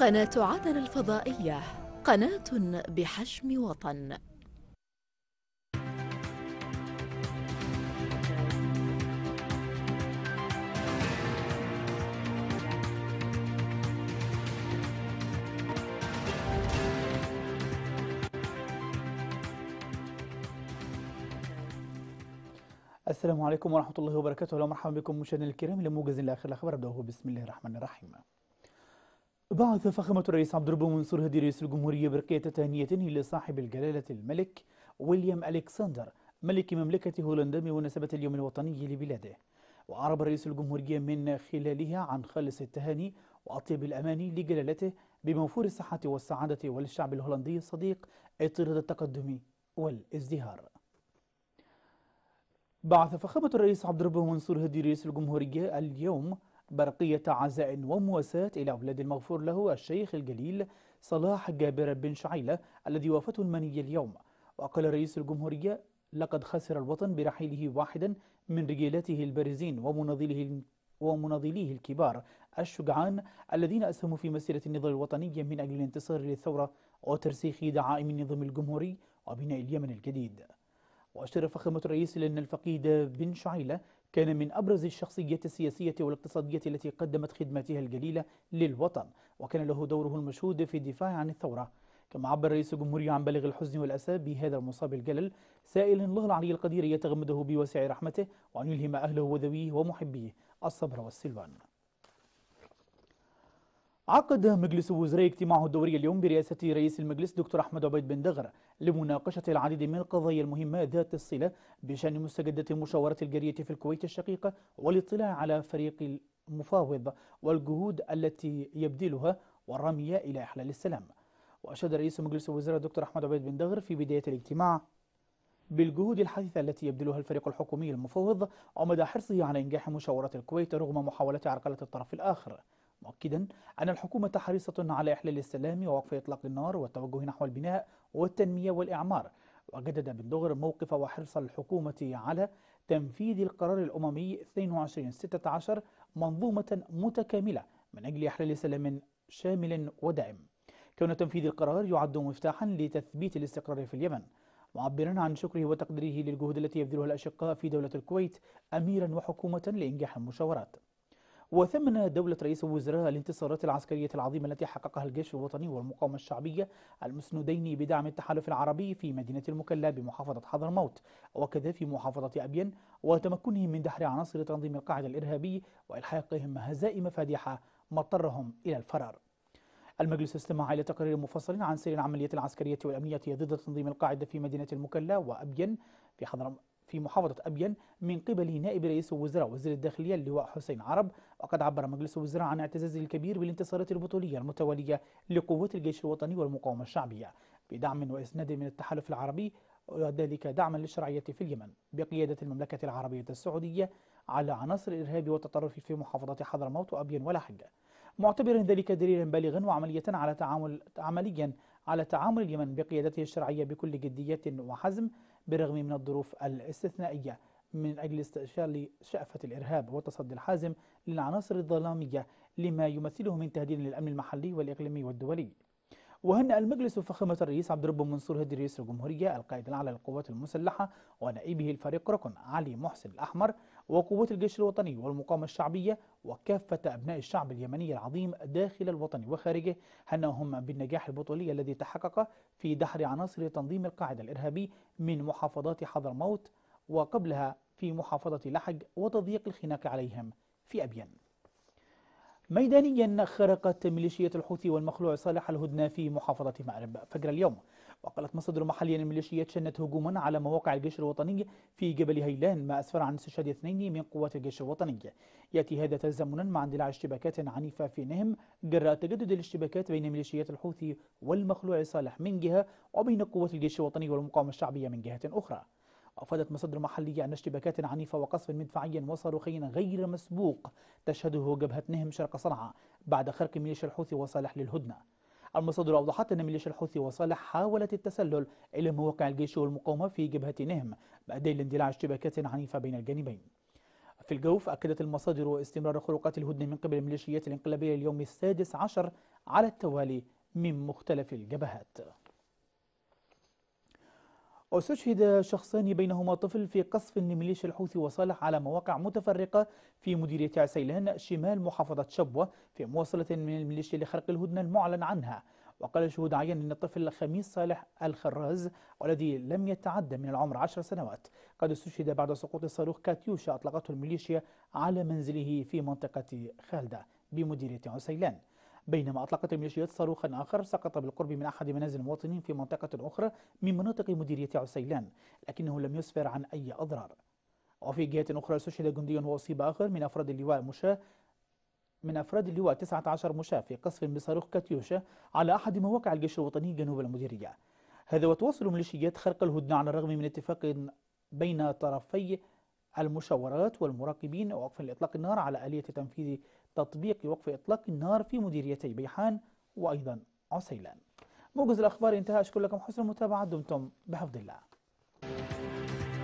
قناة عدن الفضائية قناة بحجم وطن السلام عليكم ورحمة الله وبركاته ومرحبا بكم مشاهدينا الكرام لموجز الآخر الأخبار أبدأه بسم الله الرحمن الرحيم بعث فخامة الرئيس عبد الرب منصور هدي رئيس الجمهورية برقية تهنية لصاحب الجلالة الملك ويليام ألكسندر ملك مملكة هولندا بمناسبة اليوم الوطني لبلاده وأعرب رئيس الجمهورية من خلالها عن خالص التهاني وأطيب الأماني لجلالته بموفور الصحة والسعادة وللشعب الهولندي الصديق إطارة التقدم والازدهار بعث فخامة الرئيس عبد الرب منصور هدي رئيس الجمهورية اليوم برقية عزاء ومواساة إلى أولاد المغفور له الشيخ الجليل صلاح جابر بن شعيلة الذي وافته المني اليوم وقال رئيس الجمهورية لقد خسر الوطن برحيله واحدا من رجالاته البارزين ومناضليه ومناضليه الكبار الشجعان الذين أسهموا في مسيرة النضال الوطني من أجل الانتصار للثورة وترسيخ دعائم النظام الجمهوري وبناء اليمن الجديد وأشار فخامة الرئيس لأن الفقيد بن شعيلة كان من أبرز الشخصيات السياسية والاقتصادية التي قدمت خدماتها الجليلة للوطن وكان له دوره المشهود في الدفاع عن الثورة كما عبر رئيس الجمهورية عن بلغ الحزن والأسى بهذا المصاب الجلل سائلا الله العلي القدير يتغمده بوسع رحمته وأن يلهم أهله وذويه ومحبيه الصبر والسلوان عقد مجلس الوزراء اجتماعه الدوري اليوم برئاسة رئيس المجلس دكتور أحمد عبيد بن دغر لمناقشة العديد من القضايا المهمة ذات الصلة بشأن مستجدات المشاورة الجارية في الكويت الشقيقة والاطلاع على فريق المفاوض والجهود التي يبذلها والرمية إلى إحلال السلام وأشاد رئيس مجلس الوزراء دكتور أحمد عبيد بن دغر في بداية الاجتماع بالجهود الحثيثة التي يبذلها الفريق الحكومي المفوض ومدى حرصه على إنجاح مشاورة الكويت رغم محاولة عرقلة الطرف الآخر مؤكدا أن الحكومة حريصة على إحلال السلام ووقف إطلاق النار والتوجه نحو البناء والتنمية والإعمار وجدد بن دغر موقف وحرص الحكومة على تنفيذ القرار الأممي 2216 منظومة متكاملة من أجل إحلال سلام شامل ودائم كون تنفيذ القرار يعد مفتاحا لتثبيت الاستقرار في اليمن معبرا عن شكره وتقديره للجهود التي يبذلها الأشقاء في دولة الكويت أميرا وحكومة لإنجاح المشاورات وثمن دولة رئيس الوزراء الانتصارات العسكرية العظيمة التي حققها الجيش الوطني والمقاومة الشعبية المسندين بدعم التحالف العربي في مدينة المكلا بمحافظة حضرموت وكذا في محافظة أبين وتمكنهم من دحر عناصر تنظيم القاعدة الإرهابي وإلحاقهم هزائم فادحة مضطرهم إلى الفرار المجلس استمع إلى تقرير مفصل عن سير العمليات العسكرية والأمنية ضد تنظيم القاعدة في مدينة المكلا وأبين في حضرموت في محافظة أبين من قبل نائب رئيس الوزراء وزير الداخلية اللواء حسين عرب وقد عبر مجلس الوزراء عن اعتزازه الكبير بالانتصارات البطولية المتوالية لقوات الجيش الوطني والمقاومة الشعبية بدعم وإسناد من التحالف العربي وذلك دعما للشرعية في اليمن بقيادة المملكة العربية السعودية على عناصر الإرهاب والتطرف في محافظة حضرموت وأبين حجة معتبرا ذلك دليلا بالغا وعملية على تعامل عمليا على تعامل اليمن بقيادته الشرعية بكل جدية وحزم بالرغم من الظروف الاستثنائية من أجل استئشار شأفة الإرهاب والتصدي الحازم للعناصر الظلامية لما يمثله من تهديد للأمن المحلي والإقليمي والدولي وهنأ المجلس فخامة الرئيس عبد الرب منصور هدي رئيس الجمهورية القائد الأعلى للقوات المسلحة ونائبه الفريق ركن علي محسن الأحمر وقوات الجيش الوطني والمقاومة الشعبية وكافة أبناء الشعب اليمني العظيم داخل الوطن وخارجه هنأهم بالنجاح البطولي الذي تحقق في دحر عناصر تنظيم القاعدة الإرهابي من محافظات حضرموت وقبلها في محافظة لحج وتضييق الخناق عليهم في أبين ميدانيا خرقت ميليشيات الحوثي والمخلوع صالح الهدنة في محافظة مأرب فجر اليوم وقالت مصادر محلية أن الميليشيات شنت هجوما على مواقع الجيش الوطني في جبل هيلان ما أسفر عن استشهاد اثنين من قوات الجيش الوطني يأتي هذا تزامنا مع اندلاع اشتباكات عنيفة في نهم جراء تجدد الاشتباكات بين ميليشيات الحوثي والمخلوع صالح من جهة وبين قوات الجيش الوطني والمقاومة الشعبية من جهة أخرى أفادت مصادر محلية أن اشتباكات عنيفة وقصف مدفعي وصاروخي غير مسبوق تشهده جبهة نهم شرق صنعاء بعد خرق ميليشيا الحوثي وصالح للهدنة المصادر أوضحت أن ميليشيا الحوثي وصالح حاولت التسلل إلى مواقع الجيش والمقاومة في جبهة نهم بعد اندلاع اشتباكات عنيفة بين الجانبين في الجوف أكدت المصادر استمرار خروقات الهدنة من قبل الميليشيات الانقلابية اليوم السادس عشر على التوالي من مختلف الجبهات واستشهد شخصان بينهما طفل في قصف لميليشيا الحوثي وصالح على مواقع متفرقة في مديرية عسيلان شمال محافظة شبوة في مواصلة من الميليشيا لخرق الهدنة المعلن عنها وقال شهود عين أن الطفل خميس صالح الخراز والذي لم يتعدى من العمر عشر سنوات قد استشهد بعد سقوط صاروخ كاتيوشا أطلقته الميليشيا على منزله في منطقة خالدة بمديرية عسيلان بينما أطلقت الميليشيات صاروخا آخر سقط بالقرب من أحد منازل المواطنين في منطقة أخرى من مناطق مديرية عسيلان لكنه لم يسفر عن أي أضرار وفي جهة أخرى استشهد جندي وأصيب آخر من أفراد اللواء المشاة من أفراد اللواء 19 مشاة في قصف بصاروخ كاتيوشا على أحد مواقع الجيش الوطني جنوب المديرية هذا وتواصل ميليشيات خرق الهدنة على الرغم من اتفاق بين طرفي المشاورات والمراقبين ووقف الإطلاق النار على آلية تنفيذ تطبيق وقف إطلاق النار في مديريتي بيحان وأيضا عسيلان موجز الأخبار انتهى أشكر لكم حسن المتابعة دمتم بحفظ الله